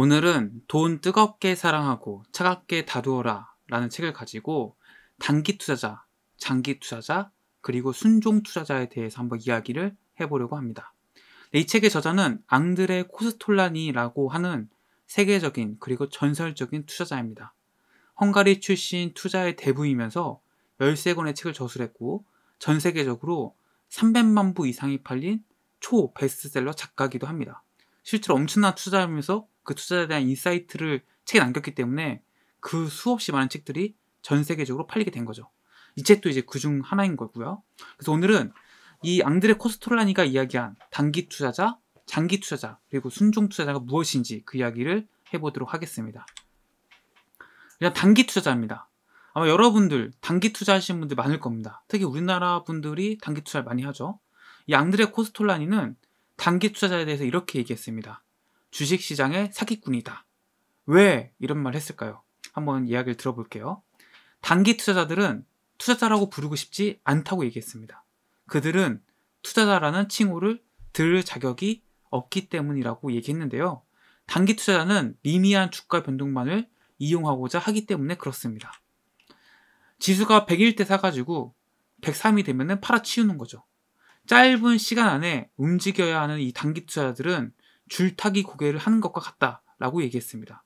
오늘은 돈 뜨겁게 사랑하고 차갑게 다루어라 라는 책을 가지고 단기 투자자, 장기 투자자, 그리고 순종 투자자에 대해서 한번 이야기를 해보려고 합니다. 이 책의 저자는 앙드레 코스톨라니라고 하는 세계적인 그리고 전설적인 투자자입니다. 헝가리 출신 투자의 대부이면서 13권의 책을 저술했고 전 세계적으로 300만 부 이상이 팔린 초 베스트셀러 작가기도 이 합니다. 실제로 엄청난 투자이면서 그 투자에 대한 인사이트를 책에 남겼기 때문에 그 수없이 많은 책들이 전 세계적으로 팔리게 된 거죠. 이 책도 이제 그 중 하나인 거고요. 그래서 오늘은 이 앙드레 코스톨라니가 이야기한 단기 투자자, 장기 투자자, 그리고 순종 투자자가 무엇인지 그 이야기를 해보도록 하겠습니다. 그냥 단기 투자자입니다. 아마 여러분들 단기 투자하시는 분들 많을 겁니다. 특히 우리나라 분들이 단기 투자를 많이 하죠. 이 앙드레 코스톨라니는 단기 투자자에 대해서 이렇게 얘기했습니다. 주식시장의 사기꾼이다. 왜 이런 말 했을까요? 한번 이야기를 들어볼게요. 단기 투자자들은 투자자라고 부르고 싶지 않다고 얘기했습니다. 그들은 투자자라는 칭호를 들 자격이 없기 때문이라고 얘기했는데요. 단기 투자자는 미미한 주가 변동만을 이용하고자 하기 때문에 그렇습니다. 지수가 101때 사가지고 103이 되면 팔아치우는 거죠. 짧은 시간 안에 움직여야 하는 이 단기 투자자들은 줄타기 고개를 하는 것과 같다라고 얘기했습니다.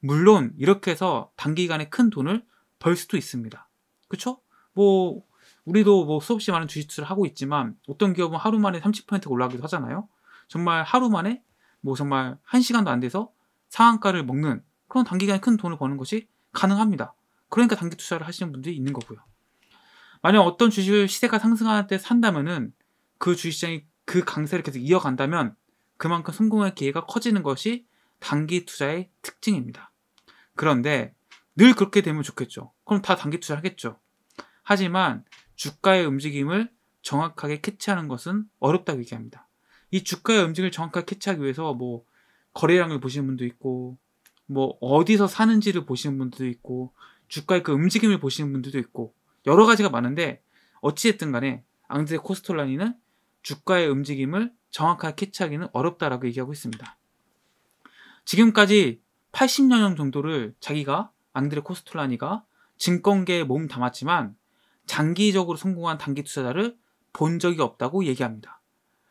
물론 이렇게 해서 단기간에 큰 돈을 벌 수도 있습니다. 그렇죠? 뭐 우리도 뭐 수없이 많은 주식투자를 하고 있지만 어떤 기업은 하루 만에 3 0 올라가기도 하잖아요. 정말 하루 만에 뭐 정말 한 시간도 안 돼서 상한가를 먹는 그런 단기간에 큰 돈을 버는 것이 가능합니다. 그러니까 단기 투자를 하시는 분들이 있는 거고요. 만약 어떤 주식을 시세가 상승하는 때 산다면은 그 주식시장이 그 강세를 계속 이어간다면 그만큼 성공할 기회가 커지는 것이 단기 투자의 특징입니다. 그런데 늘 그렇게 되면 좋겠죠. 그럼 다 단기 투자 하겠죠. 하지만 주가의 움직임을 정확하게 캐치하는 것은 어렵다고 얘기합니다. 이 주가의 움직임을 정확하게 캐치하기 위해서 뭐 거래량을 보시는 분도 있고 뭐 어디서 사는지를 보시는 분도 들 있고 주가의 그 움직임을 보시는 분들도 있고 여러 가지가 많은데 어찌됐든 간에 앙드레 코스톨라니는 주가의 움직임을 정확하게 캐치하기는 어렵다라고 얘기하고 있습니다. 지금까지 8 0년 정도를 자기가 앙드레 코스톨라니가 증권계에 몸 담았지만 장기적으로 성공한 단기 투자자를 본 적이 없다고 얘기합니다.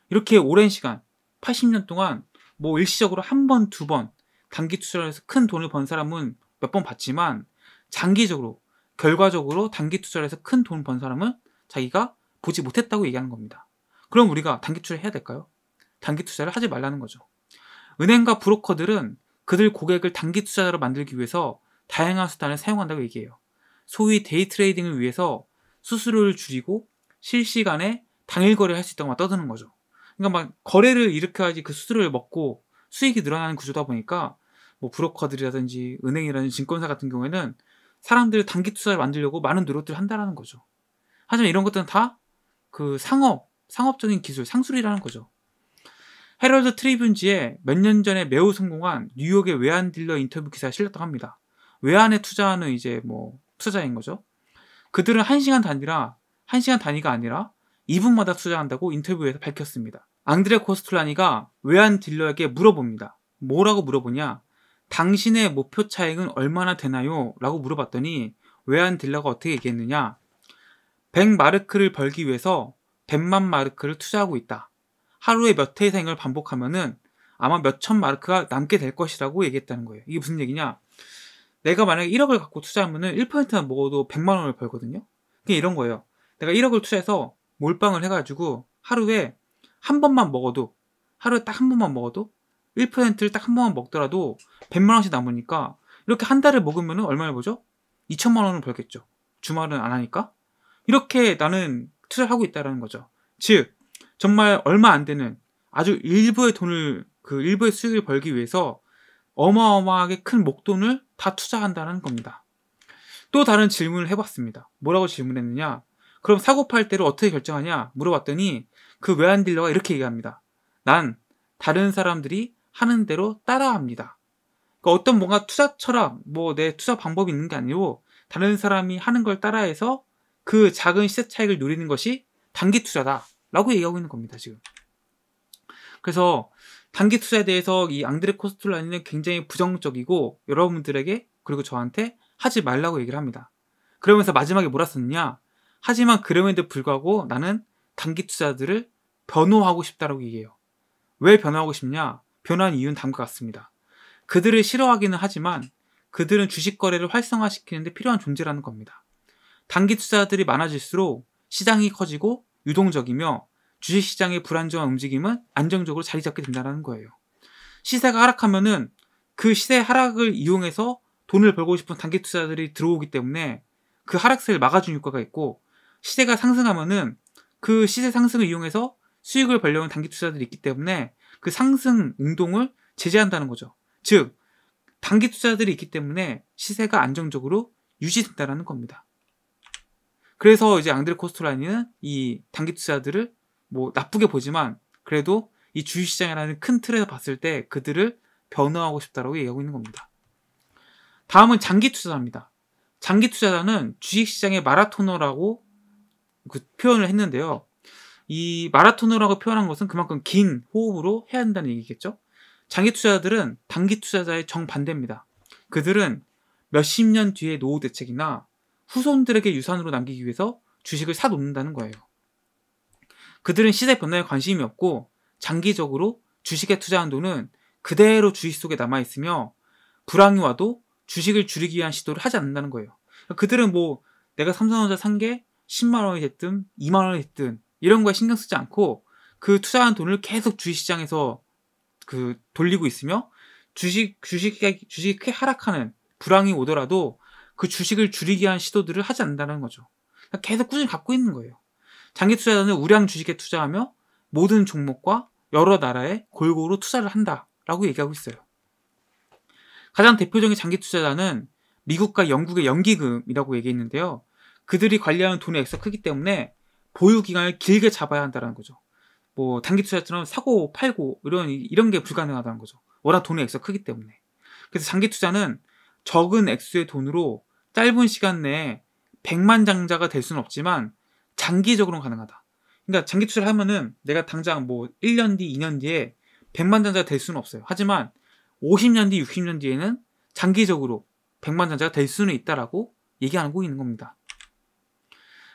이렇게 오랜 시간, 80년 동안 뭐 일시적으로 한 번, 두 번 단기 투자를 해서 큰 돈을 번 사람은 몇 번 봤지만 장기적으로, 결과적으로 단기 투자를 해서 큰돈을번 사람은 자기가 보지 못했다고 얘기하는 겁니다. 그럼 우리가 단기 투자를 해야 될까요? 단기 투자를 하지 말라는 거죠. 은행과 브로커들은 그들 고객을 단기 투자자로 만들기 위해서 다양한 수단을 사용한다고 얘기해요. 소위 데이 트레이딩을 위해서 수수료를 줄이고 실시간에 당일 거래를 할 수 있다고 막 떠드는 거죠. 그러니까 막 거래를 일으켜야지 그 수수료를 먹고 수익이 늘어나는 구조다 보니까 뭐 브로커들이라든지 은행이라든지 증권사 같은 경우에는 사람들 을 단기 투자를 만들려고 많은 노력들을 한다라는 거죠. 하지만 이런 것들은 다 그 상업, 상업적인 기술, 상술이라는 거죠. 헤럴드 트리뷴지에 몇 년 전에 매우 성공한 뉴욕의 외환 딜러 인터뷰 기사에 실렸다고 합니다. 외환에 투자하는 이제 뭐 투자인 거죠. 그들은 1시간 단위라 1시간 단위가 아니라 2분마다 투자한다고 인터뷰에서 밝혔습니다. 앙드레 코스툴라니가 외환 딜러에게 물어봅니다. 뭐라고 물어보냐? 당신의 목표 차익은 얼마나 되나요? 라고 물어봤더니 외환 딜러가 어떻게 얘기했느냐? 100마르크를 벌기 위해서 100만 마르크를 투자하고 있다. 하루에 몇 회생을 반복하면은 아마 몇천 마르크가 남게 될 것이라고 얘기했다는 거예요. 이게 무슨 얘기냐? 내가 만약에 1억을 갖고 투자하면은 1%만 먹어도 100만 원을 벌거든요. 그게 이런 거예요. 내가 1억을 투자해서 몰빵을 해가지고 하루에 한 번만 먹어도 하루에 딱 한 번만 먹어도 1%를 딱 한 번만 먹더라도 100만 원씩 남으니까 이렇게 한 달을 먹으면 은 얼마를 버죠? 2천만 원을 벌겠죠. 주말은 안 하니까. 이렇게 나는 투자 하고 있다라는 거죠. 즉 정말 얼마 안 되는 아주 일부의 돈을 그 일부의 수익을 벌기 위해서 어마어마하게 큰 목돈을 다 투자한다는 겁니다. 또 다른 질문을 해봤습니다. 뭐라고 질문했느냐? 그럼 사고 팔 때를 어떻게 결정하냐? 물어봤더니 그 외환 딜러가 이렇게 얘기합니다. 난 다른 사람들이 하는 대로 따라합니다. 그러니까 어떤 뭔가 투자 철학, 뭐내 투자 방법이 있는 게 아니고 다른 사람이 하는 걸 따라해서 그 작은 시세 차익을 누리는 것이 단기 투자다. 라고 얘기하고 있는 겁니다, 지금. 그래서 단기 투자에 대해서 이 앙드레 코스툴라니는 굉장히 부정적이고 여러분들에게 그리고 저한테 하지 말라고 얘기를 합니다. 그러면서 마지막에 뭐라 썼느냐? 하지만 그럼에도 불구하고 나는 단기 투자들을 변호하고 싶다라고 얘기해요. 왜 변호하고 싶냐? 변호한 이유는 다음과 같습니다. 그들을 싫어하기는 하지만 그들은 주식 거래를 활성화시키는데 필요한 존재라는 겁니다. 단기 투자들이 많아질수록 시장이 커지고 유동적이며 주식시장의 불안정한 움직임은 안정적으로 자리 잡게 된다는 거예요. 시세가 하락하면은 그 시세 하락을 이용해서 돈을 벌고 싶은 단기 투자들이 들어오기 때문에 그 하락세를 막아준 효과가 있고 시세가 상승하면은 그 시세 상승을 이용해서 수익을 벌려는 단기 투자들이 있기 때문에 그 상승 운동을 제재한다는 거죠. 즉 단기 투자들이 있기 때문에 시세가 안정적으로 유지된다라는 겁니다. 그래서 이제 앙드레 코스토라니는 이 단기 투자들을 뭐 나쁘게 보지만 그래도 이 주식시장이라는 큰 틀에서 봤을 때 그들을 변호하고 싶다라고 얘기하고 있는 겁니다. 다음은 장기 투자자입니다. 장기 투자자는 주식시장의 마라토너라고 그 표현을 했는데요. 이 마라토너라고 표현한 것은 그만큼 긴 호흡으로 해야 한다는 얘기겠죠. 장기 투자자들은 단기 투자자의 정반대입니다. 그들은 몇 십 년뒤에 노후 대책이나 후손들에게 유산으로 남기기 위해서 주식을 사놓는다는 거예요. 그들은 시세 변화에 관심이 없고 장기적으로 주식에 투자한 돈은 그대로 주식 속에 남아 있으며 불황이 와도 주식을 줄이기 위한 시도를 하지 않는다는 거예요. 그러니까 그들은 뭐 내가 삼성전자 산 게 10만 원이 됐든 2만 원이 됐든 이런 거에 신경 쓰지 않고 그 투자한 돈을 계속 주식시장에서 그 돌리고 있으며 주식 주식이 주식이 하락하는 불황이 오더라도 그 주식을 줄이기 위한 시도들을 하지 않는다는 거죠. 그러니까 계속 꾸준히 갖고 있는 거예요. 장기 투자자는 우량 주식에 투자하며 모든 종목과 여러 나라에 골고루 투자를 한다라고 얘기하고 있어요. 가장 대표적인 장기 투자자는 미국과 영국의 연기금이라고 얘기했는데요. 그들이 관리하는 돈의 액수가 크기 때문에 보유 기간을 길게 잡아야 한다는 거죠. 뭐 단기 투자처럼 사고 팔고 이런 이런 게 불가능하다는 거죠. 워낙 돈의 액수가 크기 때문에. 그래서 장기 투자는 적은 액수의 돈으로 짧은 시간 내에 100만 장자가 될 수는 없지만 장기적으로는 가능하다. 그러니까 장기 투자를 하면은 내가 당장 뭐 1년 뒤, 2년 뒤에 100만 장자가 될 수는 없어요. 하지만 50년 뒤, 60년 뒤에는 장기적으로 100만 장자가 될 수는 있다라고 얘기하고 있는 겁니다.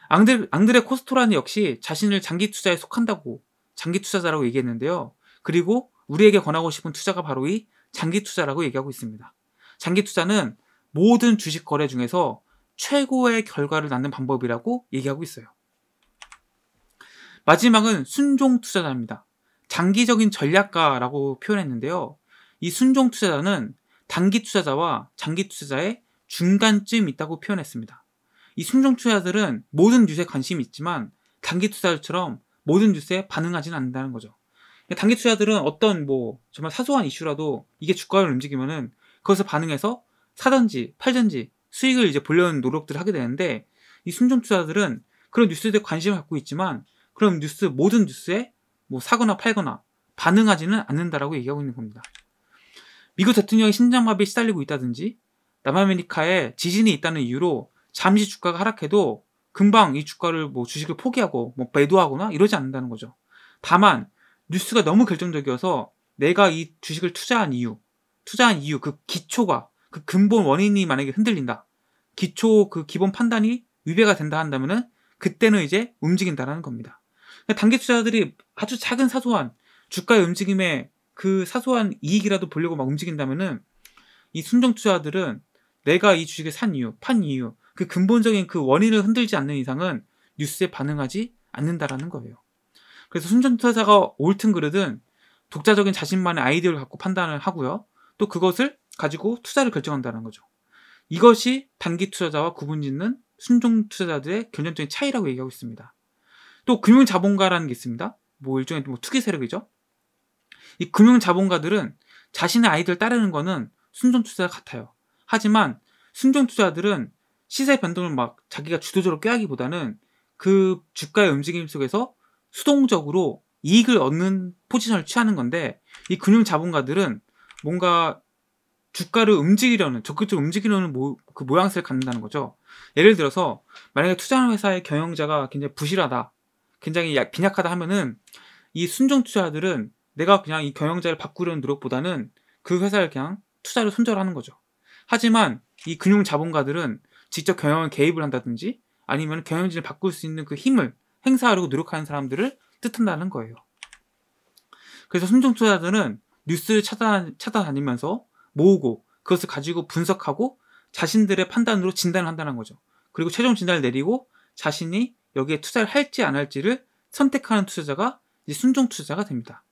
앙드 앙드레 코스토라는 역시 자신을 장기 투자에 속한다고 장기 투자자라고 얘기했는데요. 그리고 우리에게 권하고 싶은 투자가 바로 이 장기 투자라고 얘기하고 있습니다. 장기 투자는 모든 주식 거래 중에서 최고의 결과를 낳는 방법이라고 얘기하고 있어요. 마지막은 순종 투자자입니다. 장기적인 전략가라고 표현했는데요. 이 순종 투자자는 단기 투자자와 장기 투자자의 중간쯤 있다고 표현했습니다. 이 순종 투자자들은 모든 뉴스에 관심이 있지만 단기 투자자처럼 모든 뉴스에 반응하지는 않는다는 거죠. 단기 투자들은 어떤 뭐 정말 사소한 이슈라도 이게 주가를 움직이면은 그것을 반응해서 사든지 팔든지 수익을 이제 보려는 노력들을 하게 되는데 이순종 투자들은 그런 뉴스에 대해 관심을 갖고 있지만 그럼 뉴스 모든 뉴스에 뭐 사거나 팔거나 반응하지는 않는다라고 얘기하고 있는 겁니다. 미국 대통령의 신장마비에 시달리고 있다든지 남아메리카에 지진이 있다는 이유로 잠시 주가가 하락해도 금방 이 주가를 뭐 주식을 포기하고 뭐 매도하거나 이러지 않는다는 거죠. 다만 뉴스가 너무 결정적이어서 내가 이 주식을 투자한 이유, 투자한 이유 그 기초가 그 근본 원인이 만약에 흔들린다. 기초 그 기본 판단이 위배가 된다 한다면은 그때는 이제 움직인다라는 겁니다. 그러니까 단기 투자자들이 아주 작은 사소한 주가의 움직임에 그 사소한 이익이라도 보려고 막 움직인다면은 이 순정 투자들은 내가 이 주식을 산 이유, 판 이유, 그 근본적인 그 원인을 흔들지 않는 이상은 뉴스에 반응하지 않는다라는 거예요. 그래서 순정 투자자가 옳든 그르든 독자적인 자신만의 아이디어를 갖고 판단을 하고요. 또 그것을 가지고 투자를 결정한다는 거죠. 이것이 단기 투자자와 구분짓는 순종 투자자들의 결정적인 차이라고 얘기하고 있습니다. 또 금융 자본가라는 게 있습니다. 뭐 일종의 뭐 투기 세력이죠. 이 금융 자본가들은 자신의 아이들 따르는 거는 순종 투자 같아요. 하지만 순종 투자들은 시세 변동을 막 자기가 주도적으로 꾀하기보다는 그 주가의 움직임 속에서 수동적으로 이익을 얻는 포지션을 취하는 건데 이 금융 자본가들은 뭔가 주가를 움직이려는 적극적으로 움직이려는 모, 그 모양새를 갖는다는 거죠. 예를 들어서 만약에 투자하는 회사의 경영자가 굉장히 부실하다, 굉장히 야, 빈약하다 하면은 이 순정 투자들은 내가 그냥 이 경영자를 바꾸려는 노력보다는 그 회사를 그냥 투자를 손절하는 거죠. 하지만 이 금융 자본가들은 직접 경영에 개입을 한다든지 아니면 경영진을 바꿀 수 있는 그 힘을 행사하려고 노력하는 사람들을 뜻한다는 거예요. 그래서 순정 투자들은 뉴스를 찾아, 찾아다니면서 모으고 그것을 가지고 분석하고 자신들의 판단으로 진단을 한다는 거죠. 그리고 최종 진단을 내리고 자신이 여기에 투자를 할지 안 할지를 선택하는 투자자가 이제 순종 투자자가 됩니다.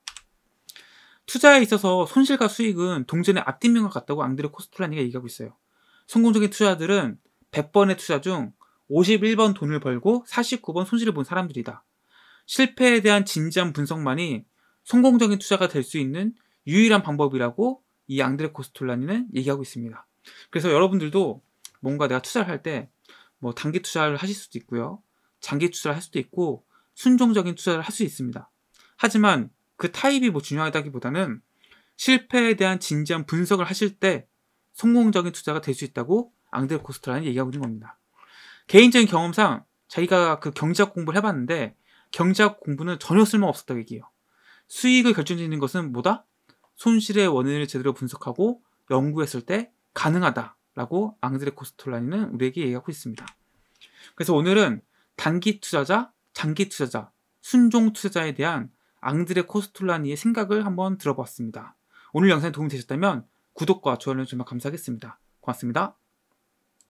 투자에 있어서 손실과 수익은 동전의 앞뒷면과 같다고 앙드레 코스톨라니가 얘기하고 있어요. 성공적인 투자들은 100번의 투자 중 51번 돈을 벌고 49번 손실을 본 사람들이다. 실패에 대한 진지한 분석만이 성공적인 투자가 될 수 있는 유일한 방법이라고 이 앙드레 코스톨라니는 얘기하고 있습니다. 그래서 여러분들도 뭔가 내가 투자를 할 때 뭐 단기 투자를 하실 수도 있고요. 장기 투자를 할 수도 있고 순종적인 투자를 할 수 있습니다. 하지만 그 타입이 뭐 중요하다기보다는 실패에 대한 진지한 분석을 하실 때 성공적인 투자가 될 수 있다고 앙드레 코스트라는 얘기하고 있는 겁니다. 개인적인 경험상 자기가 그 경제학 공부를 해봤는데 경제학 공부는 전혀 쓸모없었다고 얘기해요. 수익을 결정짓는 것은 뭐다? 손실의 원인을 제대로 분석하고 연구했을 때 가능하다라고 앙드레 코스톨라니는 우리에게 얘기하고 있습니다. 그래서 오늘은 단기 투자자, 장기 투자자, 순종 투자자에 대한 앙드레 코스톨라니의 생각을 한번 들어봤습니다. 오늘 영상이 도움이 되셨다면 구독과 좋아요 정말 감사하겠습니다. 고맙습니다.